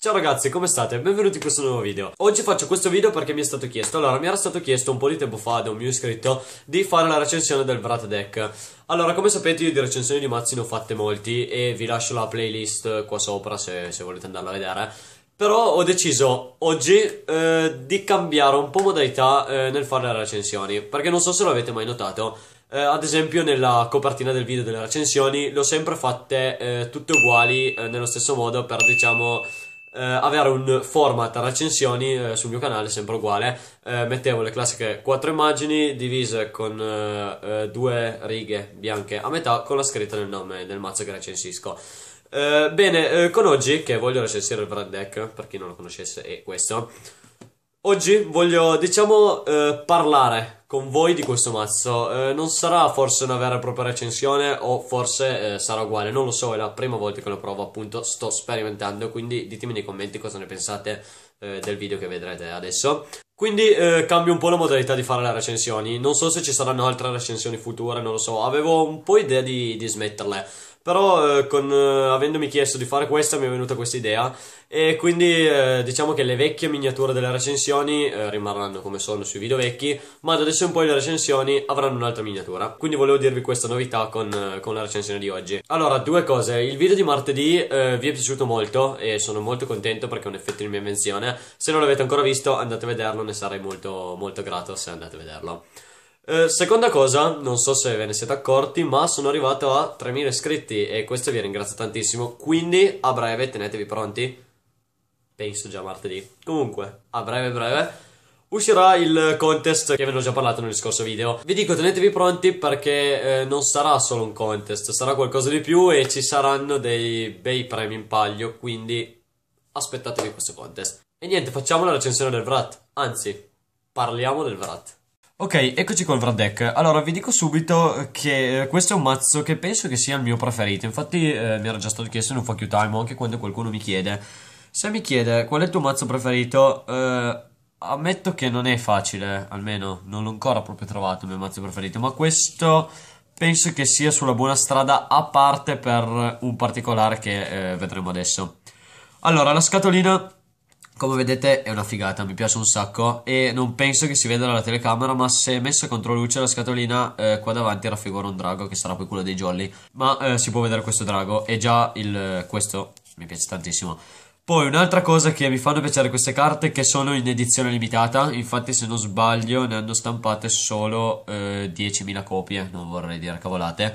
Ciao ragazzi, come state? Benvenuti in questo nuovo video. Oggi faccio questo video perché mi è stato chiesto, allora mi era stato chiesto un po' di tempo fa da un mio iscritto di fare la recensione del Brat Deck. Allora, come sapete io di recensioni di mazzi ne ho fatte molti e vi lascio la playlist qua sopra se, se volete andarla a vedere. Però ho deciso oggi eh, di cambiare un po' modalità eh, nel fare le recensioni, perché non so se l'avete mai notato, eh, ad esempio nella copertina del video delle recensioni l'ho sempre fatte eh, tutte uguali eh, nello stesso modo per diciamo eh, avere un format a recensioni eh, sul mio canale sempre uguale. Eh, mettevo le classiche quattro immagini divise con eh, eh, due righe bianche a metà con la scritta del nome del mazzo che recensisco. Eh, bene, con oggi che voglio recensire il Brad Deck, per chi non lo conoscesse è questo. Oggi voglio, diciamo, parlare con voi di questo mazzo. Eh, non sarà forse una vera e propria recensione o forse eh, sarà uguale, non lo so, è la prima volta che lo provo, appunto sto sperimentando, quindi ditemi nei commenti cosa ne pensate eh, del video che vedrete adesso. Quindi eh, cambio un po' la modalità di fare le recensioni, non so se ci saranno altre recensioni future, non lo so, avevo un po' idea di, di smetterle, però eh, con, eh, avendomi chiesto di fare questa mi è venuta questa idea e quindi eh, diciamo che le vecchie miniature delle recensioni eh, rimarranno come sono sui video vecchi, ma da adesso in poi le recensioni avranno un'altra miniatura. Quindi volevo dirvi questa novità con, eh, con la recensione di oggi. Allora, due cose. Il video di martedì eh, vi è piaciuto molto e sono molto contento perché è un effetto di mia invenzione. Se non l'avete ancora visto andate a vederlo, ne sarei molto, molto grato se andate a vederlo. Eh, seconda cosa, non so se ve ne siete accorti, ma sono arrivato a 3.000 iscritti e questo vi ringrazio tantissimo. Quindi a breve tenetevi pronti. Penso già martedì. Comunque, a breve, breve uscirà il contest che ve ne ho già parlato nel scorso video. Vi dico tenetevi pronti perché eh, non sarà solo un contest, sarà qualcosa di più e ci saranno dei bei premi in palio, quindi aspettatevi questo contest. E niente, facciamo la recensione del Vrat, anzi, parliamo del Vrat. Ok, eccoci col Vradek. Allora, vi dico subito che eh, questo è un mazzo che penso che sia il mio preferito. Infatti, eh, mi era già stato chiesto in un fuck you time, anche quando qualcuno mi chiede. Se mi chiede qual è il tuo mazzo preferito, eh, ammetto che non è facile, almeno non l'ho ancora proprio trovato il mio mazzo preferito, ma questo penso che sia sulla buona strada, a parte per un particolare che eh, vedremo adesso. Allora, la scatolina come vedete è una figata, mi piace un sacco e non penso che si veda dalla telecamera ma se messo contro luce la scatolina eh, qua davanti raffigura un drago che sarà poi quello dei jolly ma eh, si può vedere questo drago e già il, questo mi piace tantissimo. Poi un'altra cosa che mi fanno piacere queste carte che sono in edizione limitata, infatti se non sbaglio ne hanno stampate solo eh, 10.000 copie, non vorrei dire cavolate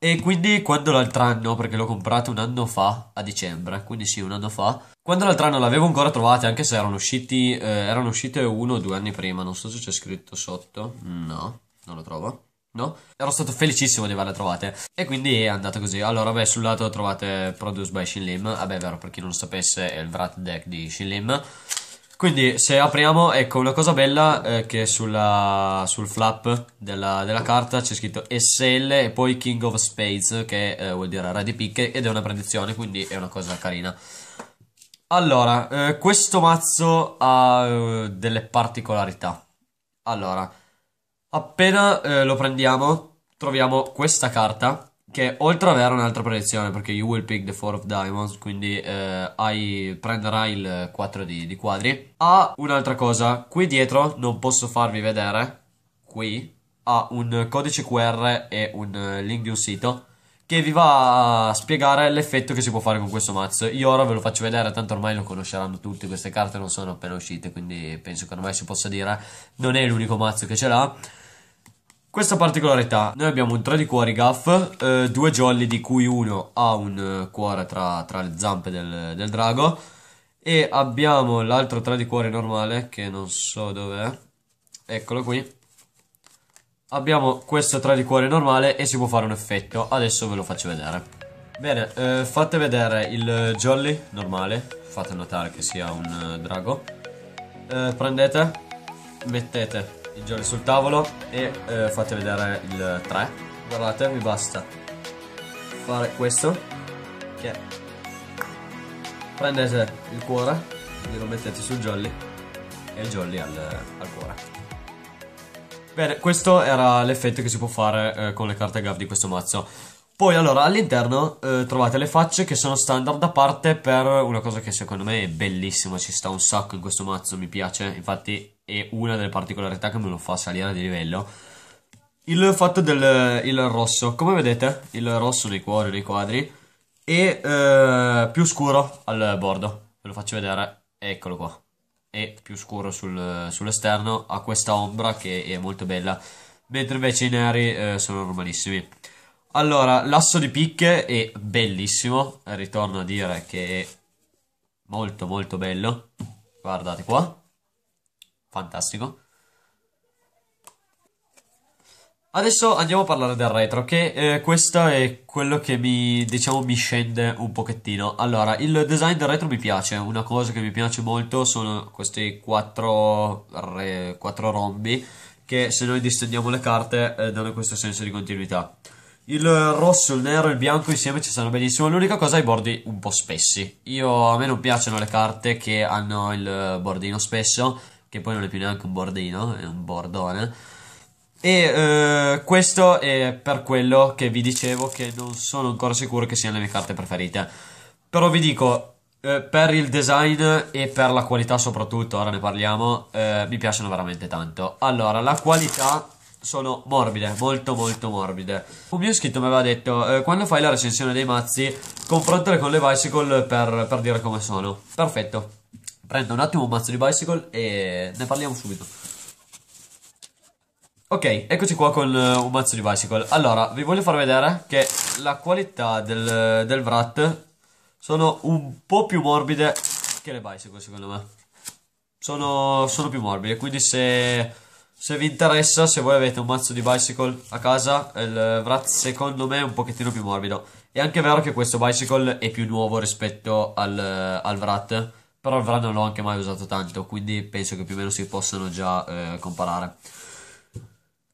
e quindi quando l'altro anno, perché l'ho comprato un anno fa, a dicembre, quindi sì, un anno fa, quando l'altro anno l'avevo ancora trovata, anche se erano usciti, eh, erano uscite uno o due anni prima, non so se c'è scritto sotto, no, non lo trovo. No? Ero stato felicissimo di averle trovate e quindi è andata così. Allora, beh, sul lato trovate Produce by Shin Lim. Vabbè, ah, è vero, per chi non lo sapesse, è il Vrat Deck di Shin Lim. Quindi se apriamo, ecco una cosa bella eh, che sulla, sul flap della, della, carta c'è scritto SL e poi King of Spades che eh, vuol dire Re di Picche ed è una benedizione quindi è una cosa carina. Allora, eh, questo mazzo ha eh, delle particolarità. Allora, appena eh, lo prendiamo troviamo questa carta che oltre ad avere un'altra predizione, perché you will pick the 4 of diamonds, quindi eh, hai, prenderai il 4 di, di quadri, ha un'altra cosa. Qui dietro non posso farvi vedere, qui, ha un codice QR e un eh, link di un sito che vi va a spiegare l'effetto che si può fare con questo mazzo. Io ora ve lo faccio vedere, tanto ormai lo conosceranno tutti, queste carte non sono appena uscite, quindi penso che ormai si possa dire non è l'unico mazzo che ce l'ha. Questa particolarità, noi abbiamo un 3 di cuori gaff, eh, due jolly di cui uno ha un eh, cuore tra, tra le zampe del, del drago e abbiamo l'altro 3 di cuore normale che non so dov'è, eccolo qui. Abbiamo questo 3 di cuore normale e si può fare un effetto, adesso ve lo faccio vedere. Bene, eh, fate vedere il jolly normale, fate notare che sia un eh, drago. Eh, prendete, mettete i giorni sul tavolo e eh, fate vedere il 3. Guardate, vi basta fare questo, che prendete il cuore, glielo mettete sul jolly e il jolly al, al cuore. Bene, questo era l'effetto che si può fare eh, con le carte gav di questo mazzo. Poi allora all'interno eh, trovate le facce che sono standard a parte per una cosa che secondo me è bellissima, ci sta un sacco in questo mazzo, mi piace, infatti è una delle particolarità che me lo fa salire di livello. Il fatto del il rosso, come vedete, il rosso nei cuori, nei quadri, è eh, più scuro al bordo, ve lo faccio vedere, eccolo qua, è più scuro sul, sull'esterno, ha questa ombra che è molto bella, mentre invece i neri eh, sono normalissimi. Allora, l'asso di picche è bellissimo, ritorno a dire che è molto molto bello. Guardate qua, fantastico. Adesso andiamo a parlare del retro, che eh, questo è quello che mi, diciamo, mi scende un pochettino. Allora, il design del retro mi piace, una cosa che mi piace molto sono questi quattro, re, quattro rombi che se noi distendiamo le carte eh, danno questo senso di continuità. Il rosso, il nero e il bianco insieme ci stanno benissimo. L'unica cosa è i bordi un po' spessi. Io, a me non piacciono le carte che hanno il bordino spesso, che poi non è più neanche un bordino, è un bordone. E eh, questo è per quello che vi dicevo che non sono ancora sicuro che siano le mie carte preferite. Però vi dico, eh, per il design e per la qualità soprattutto, ora ne parliamo, eh, mi piacciono veramente tanto. Allora, la qualità sono morbide, molto molto morbide. Un mio iscritto mi aveva detto, eh, quando fai la recensione dei mazzi, confrontale con le bicycle per, per dire come sono. Perfetto. Prendo un attimo un mazzo di bicycle e ne parliamo subito. Ok, eccoci qua con eh, un mazzo di bicycle. Allora, vi voglio far vedere che la qualità del, del Vrat sono un po' più morbide che le bicycle, secondo me. Sono, sono più morbide, quindi se se vi interessa, se voi avete un mazzo di bicycle a casa, il Wrath secondo me è un pochettino più morbido. È anche vero che questo bicycle è più nuovo rispetto al, al Wrath, però il Wrath non l'ho anche mai usato tanto, quindi penso che più o meno si possano già eh, comparare.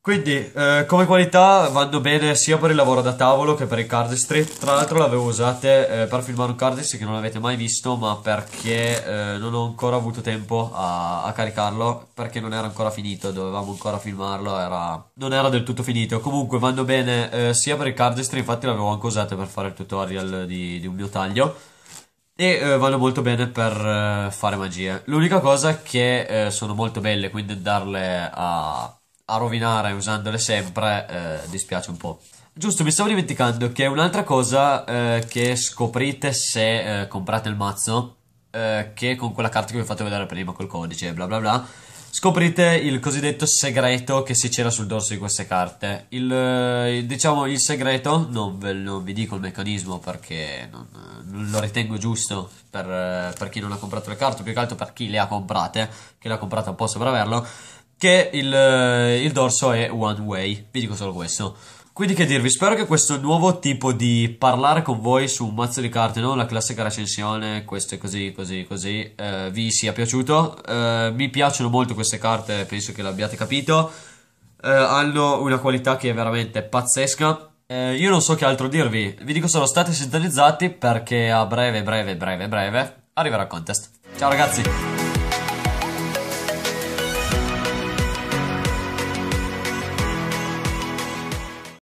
Quindi, eh, come qualità vanno bene sia per il lavoro da tavolo che per i cardistry. Tra l'altro le avevo usate eh, per filmare un cardistry che non avete mai visto, ma perché eh, non ho ancora avuto tempo a, a, caricarlo, perché non era ancora finito, dovevamo ancora filmarlo, era... non era del tutto finito. Comunque vanno bene eh, sia per i cardistry, infatti le avevo anche usate per fare il tutorial di, di un mio taglio. E eh, vanno molto bene per eh, fare magie. L'unica cosa è che eh, sono molto belle, quindi darle a, a rovinare usandole sempre eh, dispiace un po'. Giusto, mi stavo dimenticando che un'altra cosa eh, che scoprite se eh, comprate il mazzo, eh, che con quella carta che vi ho fatto vedere prima col codice bla bla bla, scoprite il cosiddetto segreto che si c'era sul dorso di queste carte. Il, eh, diciamo il segreto, non, ve, non, vi dico il meccanismo perché non, non lo ritengo giusto per, eh, per, chi non ha comprato le carte, più che altro per chi le ha comprate, che le ha comprate un po' per averlo che il, eh, il dorso è one way. Vi dico solo questo. Quindi che dirvi, spero che questo nuovo tipo di parlare con voi su un mazzo di carte, non la classica recensione, questo è così, così, così, eh, vi sia piaciuto. Eh, mi piacciono molto queste carte, penso che l'abbiate capito. Eh, hanno una qualità che è veramente pazzesca. Eh, io non so che altro dirvi, vi dico solo state sintonizzati perché a breve, breve, breve, breve arriverà il contest. Ciao ragazzi!